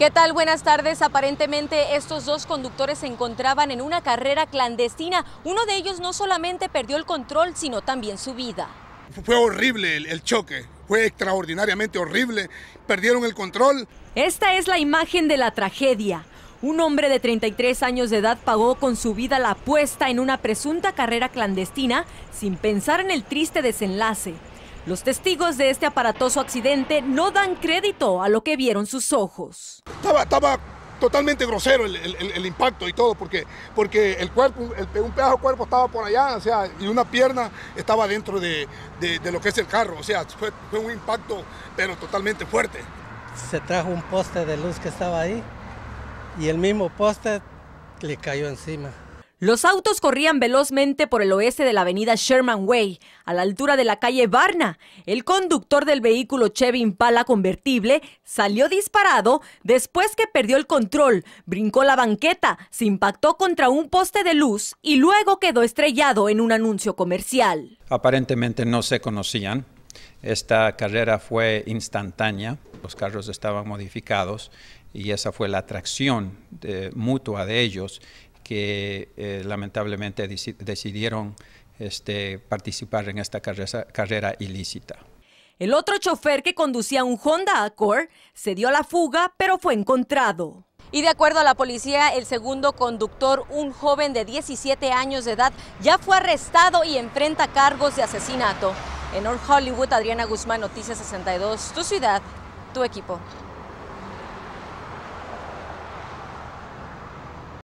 ¿Qué tal? Buenas tardes. Aparentemente estos dos conductores se encontraban en una carrera clandestina. Uno de ellos no solamente perdió el control, sino también su vida. Fue horrible el, choque, fue extraordinariamente horrible. Perdieron el control. Esta es la imagen de la tragedia. Un hombre de 33 años de edad pagó con su vida la apuesta en una presunta carrera clandestina sin pensar en el triste desenlace. Los testigos de este aparatoso accidente no dan crédito a lo que vieron sus ojos. Estaba, totalmente grosero el, impacto y todo, porque, porque el cuerpo, un pedazo de cuerpo estaba por allá, o sea, y una pierna estaba dentro de, lo que es el carro, o sea, fue, un impacto, pero totalmente fuerte. Se trajo un poste de luz que estaba ahí y el mismo poste le cayó encima. Los autos corrían velozmente por el oeste de la avenida Sherman Way, a la altura de la calle Varna. El conductor del vehículo Chevy Impala convertible salió disparado después que perdió el control, brincó la banqueta, se impactó contra un poste de luz y luego quedó estrellado en un anuncio comercial. Aparentemente no se conocían. Esta carrera fue instantánea. Los carros estaban modificados y esa fue la atracción eh, mutua de ellos que eh, lamentablemente decidieron este, participar en esta carrera, ilícita. El otro chofer que conducía un Honda Accord se dio a la fuga, pero fue encontrado. Y de acuerdo a la policía, el segundo conductor, un joven de 17 años de edad, ya fue arrestado y enfrenta cargos de asesinato. En North Hollywood, Adriana Guzmán, Noticias 62, tu ciudad, tu equipo.